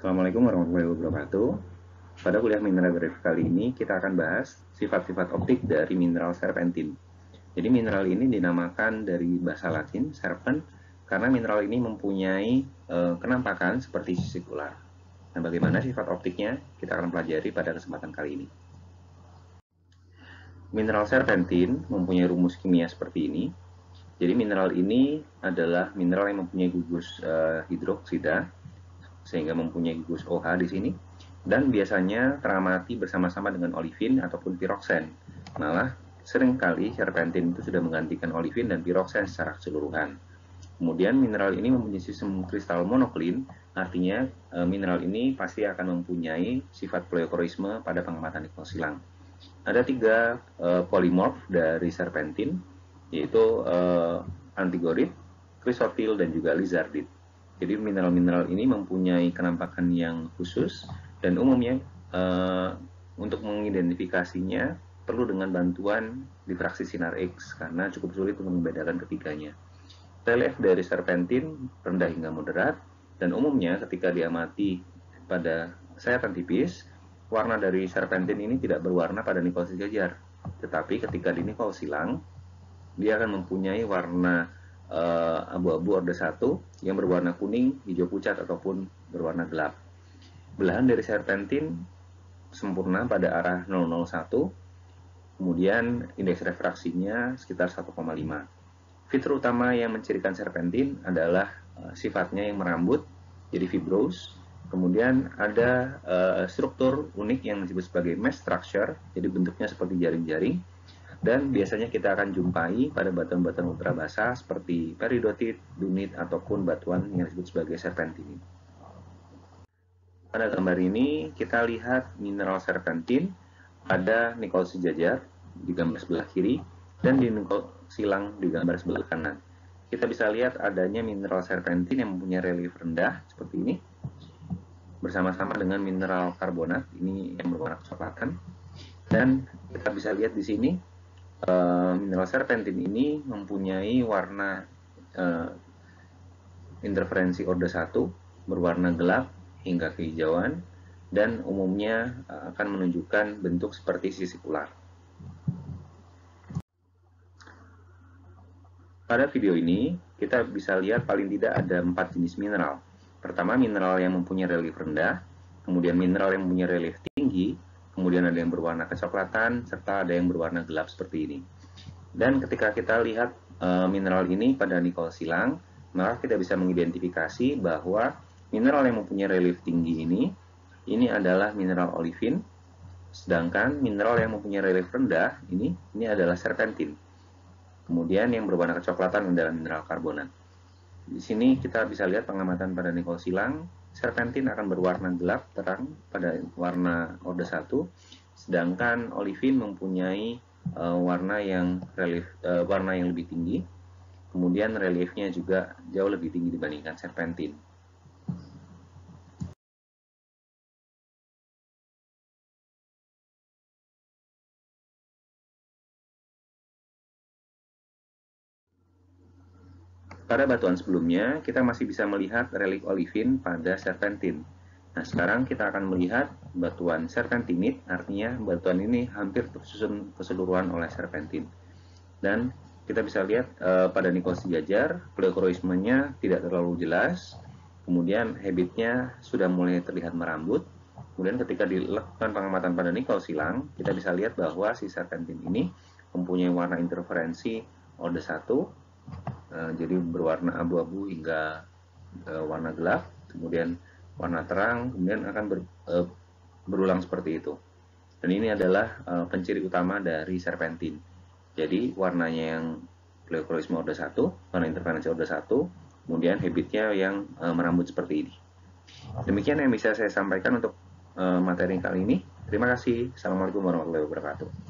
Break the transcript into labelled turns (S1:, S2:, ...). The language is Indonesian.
S1: Assalamualaikum warahmatullahi wabarakatuh. Pada kuliah mineral grade kali ini kita akan bahas sifat-sifat optik dari mineral serpentin. Jadi mineral ini dinamakan dari bahasa Latin serpen karena mineral ini mempunyai e, kenampakan seperti sisikular. Nah, bagaimana sifat optiknya? Kita akan pelajari pada kesempatan kali ini. Mineral serpentin mempunyai rumus kimia seperti ini. Jadi mineral ini adalah mineral yang mempunyai gugus e, hidroksida sehingga mempunyai gugus OH di sini dan biasanya teramati bersama-sama dengan olivin ataupun piroksen. Malah seringkali serpentin itu sudah menggantikan olivin dan piroksen secara keseluruhan. Kemudian mineral ini mempunyai sistem kristal monoklin, artinya e, mineral ini pasti akan mempunyai sifat pleokorisme pada pengamatan nikel silang. Ada tiga uh, e, polimorf dari serpentin, yaitu uh, antigorit, krisotil, dan juga lizardit. Jadi mineral-mineral ini mempunyai kenampakan yang khusus dan umumnya eh, untuk mengidentifikasinya perlu dengan bantuan difraksi sinar X karena cukup sulit untuk membedakan ketiganya. TLF dari serpentin rendah hingga moderat dan umumnya ketika diamati pada sayatan tipis, warna dari serpentin ini tidak berwarna pada nikel jajar. Tetapi ketika di nikel silang, dia akan mempunyai warna Eh, abu-abu order 1 yang berwarna kuning, hijau pucat ataupun berwarna gelap. Belahan dari serpentin sempurna pada arah 001, kemudian indeks refraksinya sekitar 1,5. Fitur utama yang mencirikan serpentin adalah uh, sifatnya yang merambut, jadi fibrous. Kemudian ada uh, struktur unik yang disebut sebagai mesh structure, jadi bentuknya seperti jaring-jaring dan biasanya kita akan jumpai pada batuan-batuan ultra basah seperti peridotit, dunit, ataupun batuan yang disebut sebagai serpentin. Pada gambar ini kita lihat mineral serpentin pada nikel sejajar di gambar sebelah kiri dan di nikol silang di gambar sebelah kanan. Kita bisa lihat adanya mineral serpentin yang mempunyai relief rendah seperti ini bersama-sama dengan mineral karbonat ini yang berwarna kecoklatan dan kita bisa lihat di sini Eh, mineral serpentin ini mempunyai warna uh, interferensi orde 1 berwarna gelap hingga kehijauan dan umumnya eh, akan menunjukkan bentuk seperti sisi ular. Pada video ini, kita bisa lihat paling tidak ada empat jenis mineral. Pertama, mineral yang mempunyai relief rendah, kemudian mineral yang mempunyai relief tinggi, kemudian ada yang berwarna kecoklatan, serta ada yang berwarna gelap seperti ini. Dan ketika kita lihat e, mineral ini pada nikel silang, maka kita bisa mengidentifikasi bahwa mineral yang mempunyai relief tinggi ini, ini adalah mineral olivin, sedangkan mineral yang mempunyai relief rendah ini, ini adalah serpentin. Kemudian yang berwarna kecoklatan adalah mineral karbonat. Di sini kita bisa lihat pengamatan pada nikel silang, serpentin akan berwarna gelap terang pada warna order 1, sedangkan olivin mempunyai uh, warna yang relief uh, warna yang lebih tinggi. Kemudian reliefnya juga jauh lebih tinggi dibandingkan serpentin. Pada batuan sebelumnya, kita masih bisa melihat relik olivin pada serpentin. Nah, sekarang kita akan melihat batuan serpentinit, artinya batuan ini hampir tersusun keseluruhan oleh serpentin. Dan kita bisa lihat e, pada nikel Jajar, pleokroismenya tidak terlalu jelas, kemudian habitnya sudah mulai terlihat merambut, Kemudian ketika dilakukan pengamatan pada nikel silang, kita bisa lihat bahwa si serpentin ini mempunyai warna interferensi order 1 Eh, jadi berwarna abu-abu hingga uh, warna gelap, kemudian warna terang, kemudian akan ber, uh, berulang seperti itu. Dan ini adalah uh, penciri utama dari serpentin. Jadi warnanya yang pleochroisme order 1, warna intervensi order 1, kemudian habitnya yang uh, merambut seperti ini. Demikian yang bisa saya sampaikan untuk uh, materi kali ini. Terima kasih. Assalamualaikum warahmatullahi wabarakatuh.